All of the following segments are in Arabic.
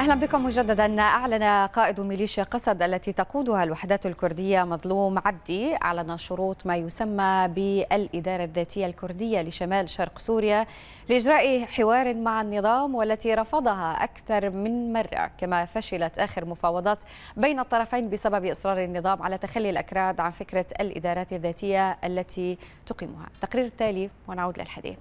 أهلا بكم مجددا أعلن قائد ميليشيا قسد التي تقودها الوحدات الكردية مظلوم عبدي أعلن شروط ما يسمى بالإدارة الذاتية الكردية لشمال شرق سوريا لإجراء حوار مع النظام والتي رفضها أكثر من مرة كما فشلت آخر مفاوضات بين الطرفين بسبب إصرار النظام على تخلي الأكراد عن فكرة الإدارات الذاتية التي تقيمها التقرير التالي ونعود للحديث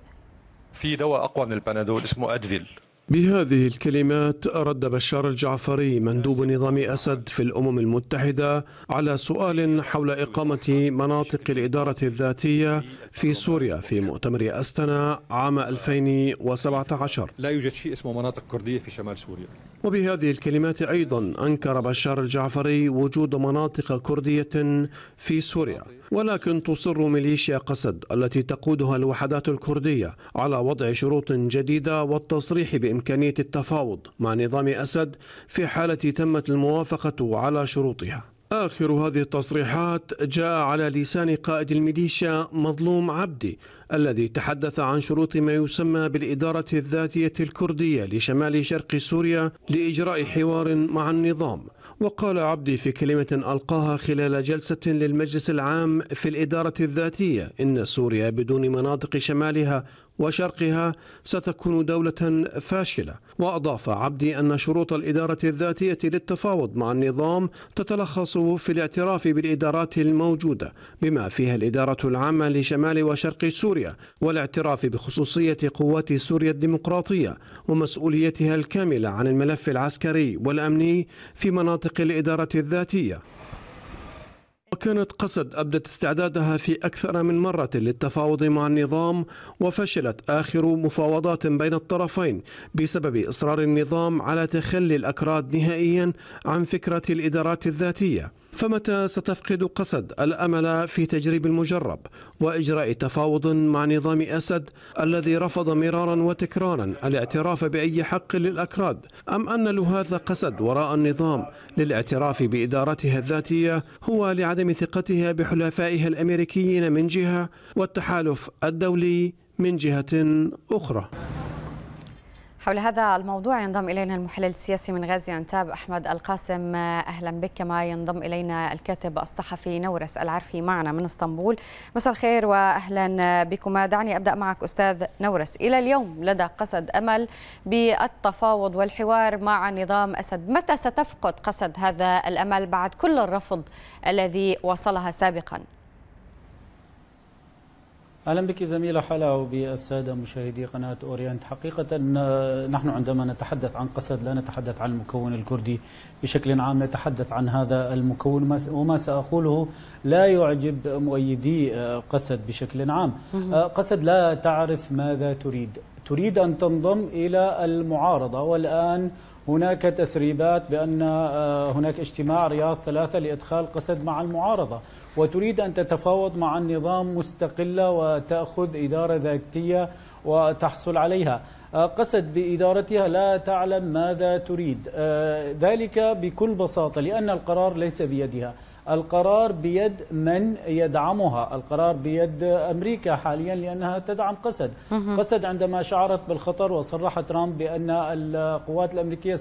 في دواء أقوى من البنادول اسمه أدفيل بهذه الكلمات رد بشار الجعفري مندوب نظام أسد في الأمم المتحدة على سؤال حول إقامة مناطق الإدارة الذاتية في سوريا في مؤتمر أستنا عام 2017 لا يوجد شيء اسمه مناطق كردية في شمال سوريا وبهذه الكلمات أيضا أنكر بشار الجعفري وجود مناطق كردية في سوريا ولكن تصر ميليشيا قسد التي تقودها الوحدات الكردية على وضع شروط جديدة والتصريح بإمكانية التفاوض مع نظام أسد في حالة تمت الموافقة على شروطها آخر هذه التصريحات جاء على لسان قائد الميليشيا مظلوم عبدي الذي تحدث عن شروط ما يسمى بالإدارة الذاتية الكردية لشمال شرق سوريا لإجراء حوار مع النظام وقال عبدي في كلمة ألقاها خلال جلسة للمجلس العام في الإدارة الذاتية إن سوريا بدون مناطق شمالها وشرقها ستكون دولة فاشلة وأضاف عبدي أن شروط الإدارة الذاتية للتفاوض مع النظام تتلخص في الاعتراف بالإدارات الموجودة بما فيها الإدارة العامة لشمال وشرق سوريا والاعتراف بخصوصية قوات سوريا الديمقراطية ومسؤوليتها الكاملة عن الملف العسكري والأمني في مناطق الإدارة الذاتية وكانت قصد أبدت استعدادها في أكثر من مرة للتفاوض مع النظام وفشلت آخر مفاوضات بين الطرفين بسبب إصرار النظام على تخلي الأكراد نهائيا عن فكرة الإدارات الذاتية فمتى ستفقد قسد الامل في تجريب المجرب واجراء تفاوض مع نظام اسد الذي رفض مرارا وتكرارا الاعتراف باي حق للاكراد ام ان لهذا قسد وراء النظام للاعتراف بادارتها الذاتيه هو لعدم ثقتها بحلفائها الامريكيين من جهه والتحالف الدولي من جهه اخرى حول هذا الموضوع ينضم إلينا المحلل السياسي من غازي عنتاب أحمد القاسم أهلا بك كما ينضم إلينا الكاتب الصحفي نورس العرفي معنا من اسطنبول مساء الخير وأهلا بكما دعني أبدأ معك أستاذ نورس إلى اليوم لدى قسد أمل بالتفاوض والحوار مع نظام أسد متى ستفقد قسد هذا الأمل بعد كل الرفض الذي وصلها سابقاً اهلا بك زميله حلا وبالساده مشاهدي قناه اورينت حقيقه نحن عندما نتحدث عن قسد لا نتحدث عن المكون الكردي بشكل عام نتحدث عن هذا المكون وما ساقوله لا يعجب مؤيدي آه، قسد بشكل عام آه، قسد لا تعرف ماذا تريد تريد ان تنضم الى المعارضه والان هناك تسريبات بأن آه، هناك اجتماع رياض ثلاثة لإدخال قسد مع المعارضة وتريد أن تتفاوض مع النظام مستقلة وتأخذ إدارة ذاتية وتحصل عليها آه، قسد بإدارتها لا تعلم ماذا تريد آه، ذلك بكل بساطة لأن القرار ليس بيدها القرار بيد من يدعمها القرار بيد أمريكا حاليا لأنها تدعم قسد قسد عندما شعرت بالخطر وصرح ترامب بأن القوات الأمريكية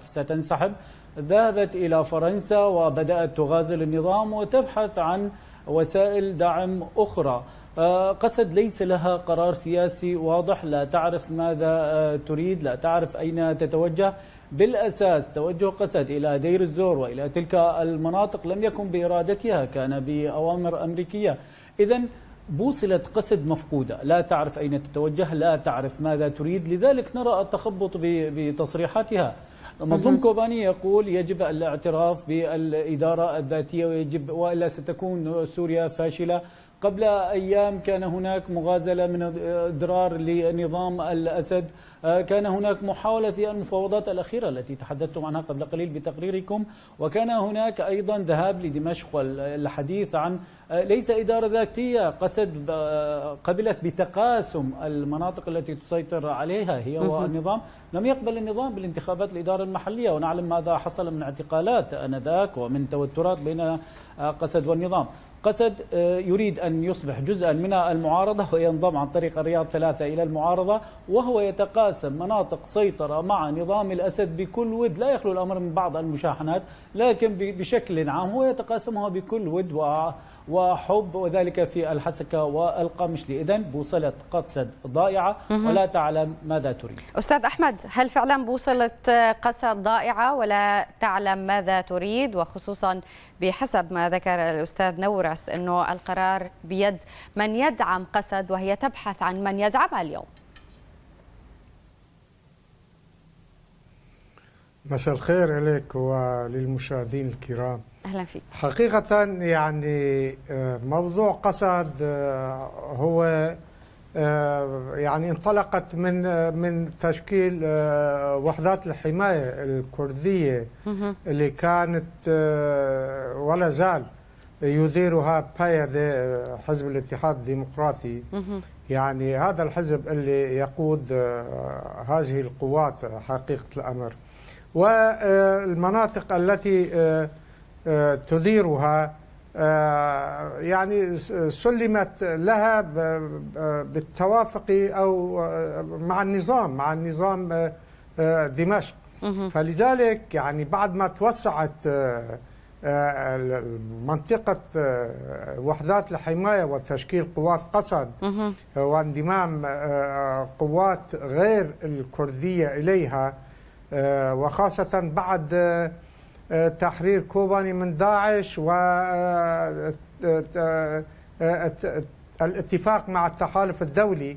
ستنسحب ذهبت إلى فرنسا وبدأت تغازل النظام وتبحث عن وسائل دعم أخرى آه، قسد ليس لها قرار سياسي واضح لا تعرف ماذا آه، تريد لا تعرف أين تتوجه بالأساس توجه قسد إلى دير الزور وإلى تلك المناطق لم يكن بإرادتها كان بأوامر أمريكية إذا بوصلة قسد مفقودة لا تعرف أين تتوجه لا تعرف ماذا تريد لذلك نرى التخبط بتصريحاتها مظلوم كوباني يقول يجب الاعتراف بالإدارة الذاتية ويجب وإلا ستكون سوريا فاشلة قبل أيام كان هناك مغازلة من إدرار لنظام الأسد آه، كان هناك محاولة في المفاوضات الأخيرة التي تحدثتم عنها قبل قليل بتقريركم وكان هناك أيضا ذهاب لدمشق والحديث عن آه، ليس إدارة ذاتية قسد آه، قبلت بتقاسم المناطق التي تسيطر عليها هي والنظام لم يقبل النظام بالانتخابات الإدارة المحلية ونعلم ماذا حصل من اعتقالات آنذاك ومن توترات بين قسد والنظام قسد آه، يريد أن يصبح جزءا من المعارضة وينضم عن طريق الرياض ثلاثة إلى المعارضة وهو يتقاسم مناطق سيطرة مع نظام الأسد بكل ود لا يخلو الأمر من بعض المشاحنات لكن بشكل عام هو يتقاسمها بكل ود وحب وذلك في الحسكة والقمشلي إذا بوصلة قصد ضائعة ولا تعلم ماذا تريد أستاذ أحمد هل فعلا بوصلة قصد ضائعة ولا تعلم ماذا تريد وخصوصا بحسب ما ذكر الأستاذ نورس أنه القرار بيد من يدعم قسد وهي تبحث عن من يدعمها اليوم مساء الخير عليك وللمشاهدين الكرام اهلا فيك حقيقه يعني آه، موضوع قسد آه، هو آه، يعني انطلقت من من تشكيل وحدات الحمايه الكرديه اللي كانت ولا زال يديرها بايا حزب الاتحاد الديمقراطي يعني هذا الحزب اللي يقود هذه القوات حقيقه الامر والمناطق التي آه، تديرها آه، يعني سلمت لها آه، بالتوافق او مع النظام مع النظام دمشق فلذلك يعني بعد ما توسعت منطقة وحدات الحماية وتشكيل قوات قسد واندمام قوات غير الكردية إليها وخاصة بعد تحرير كوباني من داعش و آه، آه، آه، الاتفاق مع التحالف الدولي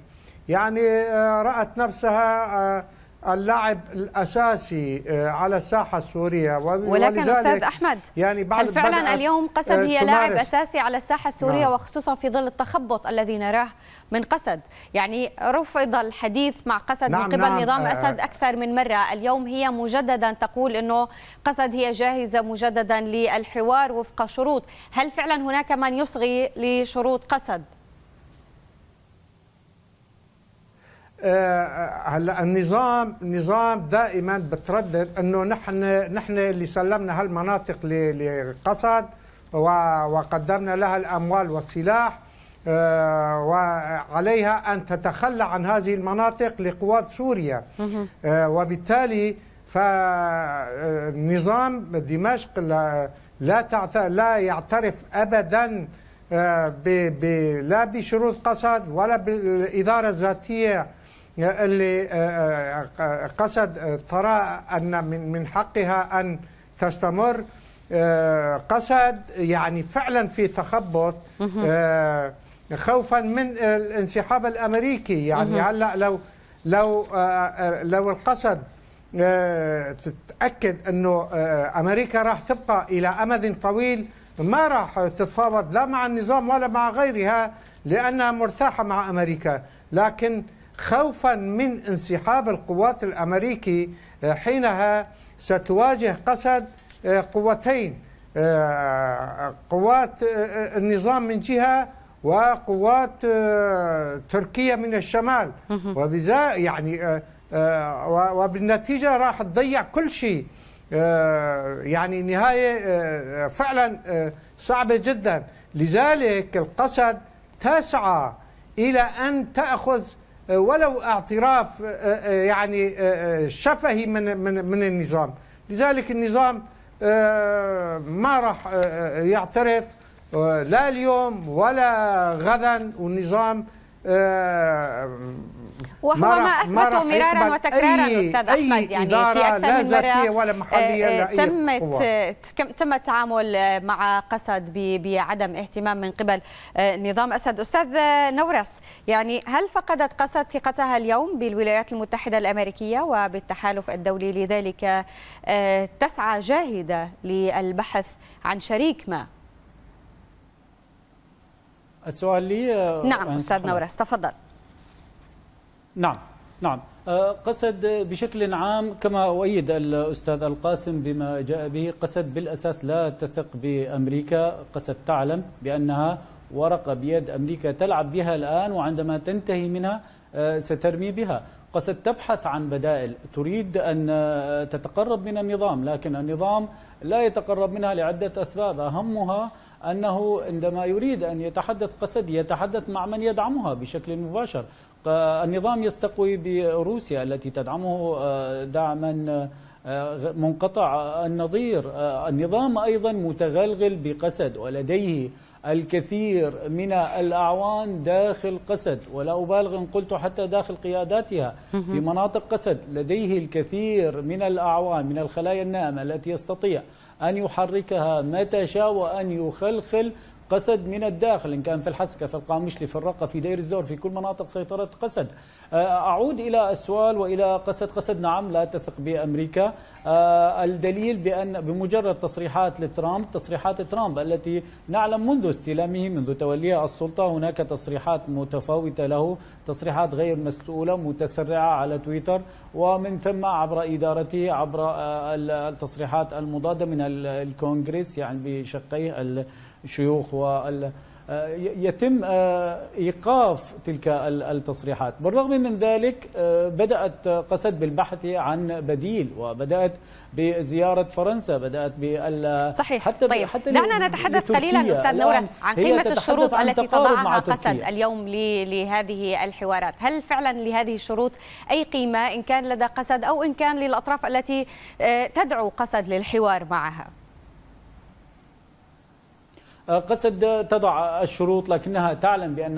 يعني رأت نفسها اللاعب الاساسي آه، على الساحه السوريه ولكن استاذ احمد يعني بعد هل فعلا اليوم قسد آه، هي لاعب اساسي على الساحه السوريه نعم. وخصوصا في ظل التخبط الذي نراه من قسد يعني رفض الحديث مع قسد نعم من قبل نعم نظام آه. اسد اكثر من مره اليوم هي مجددا تقول انه قسد هي جاهزه مجددا للحوار وفق شروط هل فعلا هناك من يصغي لشروط قسد آه، هلا النظام نظام دائما بتردد انه نحن نحن اللي سلمنا هالمناطق لقسد وقدمنا لها الاموال والسلاح آه، وعليها ان تتخلى عن هذه المناطق لقوات سوريا آه، وبالتالي فنظام دمشق لا لا يعترف ابدا لا بشروط قسد ولا بالاداره الذاتيه اللي آه، آه، قصد آه، ترى أن من حقها أن تستمر قصد يعني فعلا في تخبط خوفا من الانسحاب الامريكي يعني هلا لو لو لو القصد تتاكد انه امريكا راح تبقى الى امد طويل ما راح تتفاوض لا مع النظام ولا مع غيرها لانها مرتاحه مع امريكا لكن خوفا من انسحاب القوات الامريكي آه، حينها ستواجه قسد آه، قوتين آه، قوات النظام من جهه وقوات تركيا من الشمال وبذا يعني وبالنتيجه راح تضيع كل شيء يعني نهايه فعلا صعبه جدا لذلك القسد تسعى الى ان تاخذ آه، ولو اعتراف آه، آه، يعني شفهي من من من النظام لذلك النظام ما راح يعترف لا اليوم ولا غدا والنظام وهو ما, ما اثبته مرارا وتكرارا أي استاذ احمد يعني في اكثر من مره ولا آه، آه، تمت تمت تم التعامل مع قسد بعدم اهتمام من قبل آه، نظام اسد استاذ نورس يعني هل فقدت قسد ثقتها اليوم بالولايات المتحده الامريكيه وبالتحالف الدولي لذلك تسعى جاهده للبحث عن شريك ما السؤال لي نعم استاذ نورس تفضل نعم نعم آه، قصد بشكل عام كما أؤيد الأستاذ القاسم بما جاء به قصد بالأساس لا تثق بأمريكا قصد تعلم بأنها ورقة بيد أمريكا تلعب بها الآن وعندما تنتهي منها آه، سترمي بها قصد تبحث عن بدائل تريد أن آه، تتقرب من النظام لكن النظام لا يتقرب منها لعدة أسباب أهمها أنه عندما يريد أن يتحدث قسد يتحدث مع من يدعمها بشكل مباشر آه، النظام يستقوي بروسيا التي تدعمه آه، دعما آه، منقطع النظير النظام أيضا متغلغل بقسد ولديه الكثير من الأعوان داخل قسد ولا أبالغ إن قلت حتى داخل قياداتها في مناطق قسد لديه الكثير من الأعوان من الخلايا النائمة التي يستطيع أن يحركها متى شاء وأن يخلخل قسد من الداخل إن كان في الحسكة في القامشلي في الرقة في دير الزور في كل مناطق سيطرة قسد آه، أعود إلى أسوال وإلى قسد قسد نعم لا تثق بأمريكا آه، الدليل بأن بمجرد تصريحات لترامب تصريحات ترامب التي نعلم منذ استلامه منذ توليه السلطة هناك تصريحات متفاوتة له تصريحات غير مسؤولة متسرعة على تويتر ومن ثم عبر إدارته عبر آه، التصريحات المضادة من الكونغرس يعني بشقيه الشيوخ وال آه، يتم آه، ايقاف تلك التصريحات، بالرغم من ذلك آه، بدات قسد بالبحث عن بديل وبدات بزياره فرنسا، بدات بال صحيح حتى طيب حتى دعنا نتحدث قليلا استاذ نورس عن قيمه الشروط التي تضعها قسد اليوم لهذه الحوارات، هل فعلا لهذه الشروط اي قيمه ان كان لدى قسد او ان كان للاطراف التي تدعو قسد للحوار معها؟ قصد تضع الشروط لكنها تعلم بأن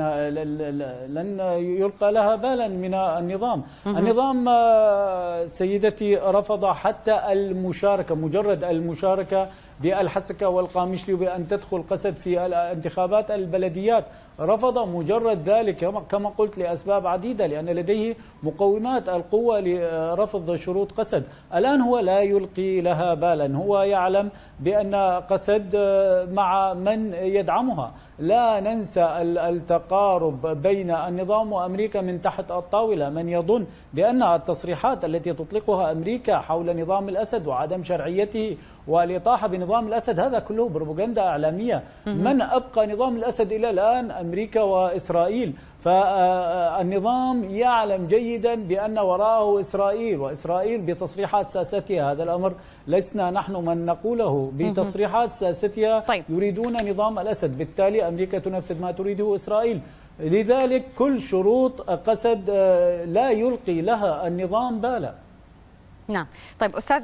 لن يلقى لها بالا من النظام النظام آه، سيدتي رفض حتى المشاركة مجرد المشاركة بالحسكة والقامشلي بأن تدخل قسد في الانتخابات البلديات رفض مجرد ذلك كما قلت لأسباب عديدة لأن لديه مقومات القوة لرفض شروط قسد الآن هو لا يلقي لها بالا هو يعلم بأن قسد آه، مع من يدعمها لا ننسى التقارب بين النظام وأمريكا من تحت الطاولة من يظن بأن التصريحات التي تطلقها أمريكا حول نظام الأسد وعدم شرعيته والإطاحة بنظام الأسد هذا كله بروباغندا إعلامية من أبقى نظام الأسد إلى الآن أمريكا وإسرائيل فالنظام يعلم جيدا بأن وراءه إسرائيل وإسرائيل بتصريحات ساستها هذا الأمر لسنا نحن من نقوله بتصريحات ساستها طيب. يريدون نظام الأسد بالتالي أمريكا تنفذ ما تريده إسرائيل لذلك كل شروط قسد آه، لا يلقي لها النظام بالا نعم طيب أستاذ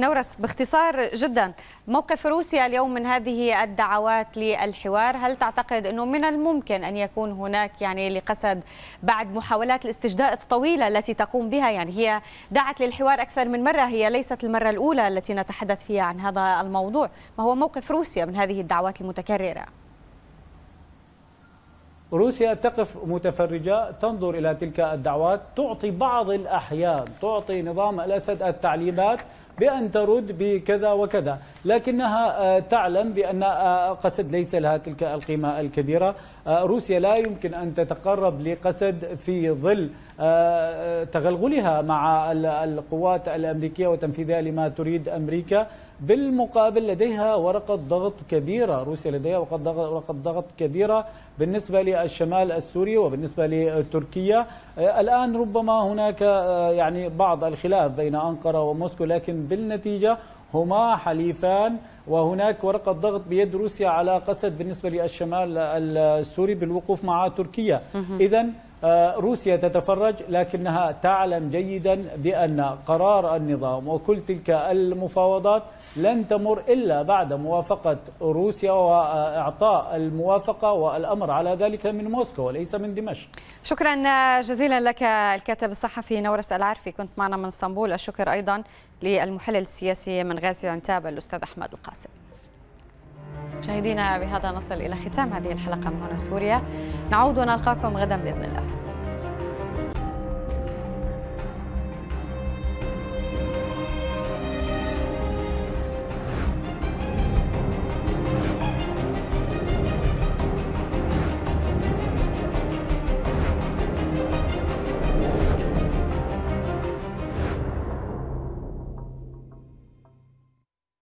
نورس باختصار جدا موقف روسيا اليوم من هذه الدعوات للحوار هل تعتقد أنه من الممكن أن يكون هناك يعني لقصد بعد محاولات الاستجداء الطويلة التي تقوم بها يعني هي دعت للحوار أكثر من مرة هي ليست المرة الأولى التي نتحدث فيها عن هذا الموضوع ما هو موقف روسيا من هذه الدعوات المتكررة؟ روسيا تقف متفرجة تنظر إلى تلك الدعوات تعطي بعض الأحيان تعطي نظام الأسد التعليمات بأن ترد بكذا وكذا لكنها آه، تعلم بأن آه، قسد ليس لها تلك القيمة الكبيرة آه، روسيا لا يمكن أن تتقرب لقسد في ظل آه، آه، تغلغلها مع القوات الأمريكية وتنفيذها لما تريد أمريكا بالمقابل لديها ورقة ضغط كبيرة روسيا لديها ورقة ضغط كبيرة بالنسبة للشمال السوري وبالنسبة لتركيا الآن ربما هناك يعني بعض الخلاف بين أنقرة وموسكو لكن بالنتيجة هما حليفان وهناك ورقة ضغط بيد روسيا على قسد بالنسبة للشمال السوري بالوقوف مع تركيا إذا آه، روسيا تتفرج لكنها تعلم جيدا بأن قرار النظام وكل تلك المفاوضات لن تمر إلا بعد موافقة روسيا وإعطاء الموافقة والأمر على ذلك من موسكو وليس من دمشق شكرا جزيلا لك الكاتب الصحفي نورس العرفي كنت معنا من اسطنبول الشكر أيضا للمحلل السياسي من غازي عنتاب الأستاذ أحمد القاسم مشاهدينا بهذا نصل إلى ختام هذه الحلقة من هنا سوريا نعود ونلقاكم غدا بإذن الله